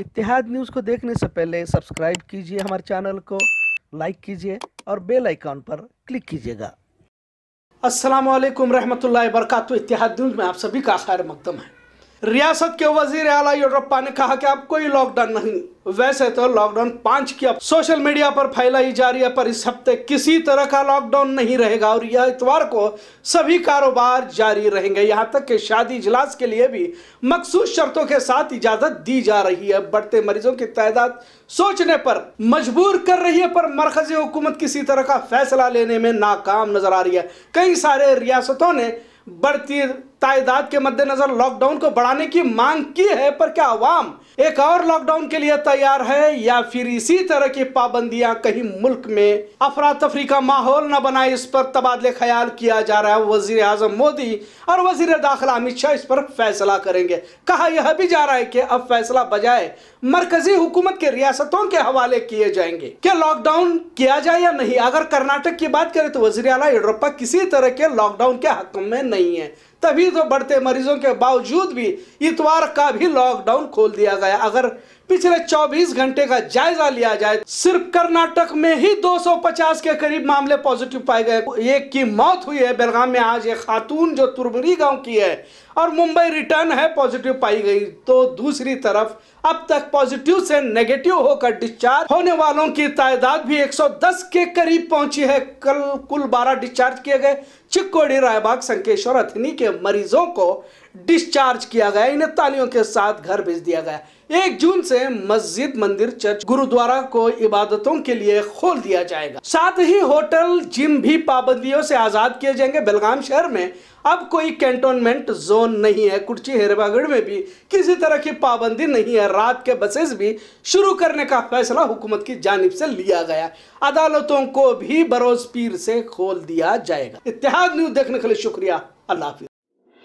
इतिहाद news को देखने से पहले सब्सक्राइब कीजिए हमारे चैनल को लाइक कीजिए और बेल आइकॉन पर क्लिक कीजिएगा अस्सलाम वालेकुम रहमतुल्लाहि वरकत इतिहाद न्यूज़ में आप सभी का खैर मकदम है रियासत के वजीर अला यूरोपा ने कहा कि अब कोई लॉकडाउन नहीं वैसे तो लॉकडाउन पांच की अब सोशल मीडिया पर फैलाई जा रही है पर इस हफ्ते किसी तरह का लॉकडाउन नहीं रहेगा और यह इतवार को सभी कारोबार जारी रहेंगे यहां तक कि शादी इजलास के लिए भी मखसूस शर्तों के साथ इजाजत दी जा रही है बढ़ते मरीजों की तादाद सोचने पर मजबूर कर रही है पर मरकजी हुकूमत किसी तरह का फैसला लेने में नाकाम नजर आ रही है कई सारे रियासतों ने बढ़ती तादाद के मद्देनजर लॉकडाउन को बढ़ाने की मांग की है पर क्या आवाम एक और लॉकडाउन के लिए तैयार है या फिर इसी तरह की पाबंदियां कहीं मुल्क में अफरा तफरी का माहौल न बनाए इस पर तबादले ख्याल किया जा रहा है वजीर आजम मोदी और वजीर दाखिला अमित शाह इस पर फैसला करेंगे कहा यह भी जा रहा है कि अब फैसला बजाय मरकजी हुकूमत के रियासतों के हवाले किए जाएंगे क्या लॉकडाउन किया जाए या नहीं अगर कर्नाटक की बात करें तो वजीर अला किसी तरह के लॉकडाउन के हक में नहीं है तभी तो बढ़ते मरीजों के बावजूद भी इतवार का भी लॉकडाउन खोल दिया गया अगर पिछले 24 घंटे का जायजा लिया जाए सिर्फ कर्नाटक में ही 250 के करीब मामले पॉजिटिव पाए गए एक की मौत हुई है बेलगाम में आज एक खातून जो तुरबरी गांव की है और मुंबई रिटर्न है पॉजिटिव पाई गई तो दूसरी तरफ अब तक पॉजिटिव से नेगेटिव होकर डिस्चार्ज होने वालों की तादाद भी 110 के करीब पहुंची है कल कुल 12 डिस्चार्ज किए गए चिक्कोड़ी रायबाग संकेश्वर अथनी के मरीजों को डिस्चार्ज किया गया इन्हें तालियों के साथ घर भेज दिया गया एक जून से मस्जिद मंदिर चर्च गुरुद्वारा को इबादतों के लिए खोल दिया जाएगा साथ ही होटल जिम भी पाबंदियों से आजाद किए जाएंगे बेलगाम शहर में अब कोई कैंटोनमेंट जोन नहीं है कुर्ची हेरबागढ़ में भी किसी तरह की पाबंदी नहीं है रात के बसेस भी शुरू करने का फैसला हुकूमत की जानब से लिया गया अदालतों को भी बरोज पीर से खोल दिया जाएगा इतिहाद न्यूज देखने के लिए शुक्रिया अल्लाह हाफिज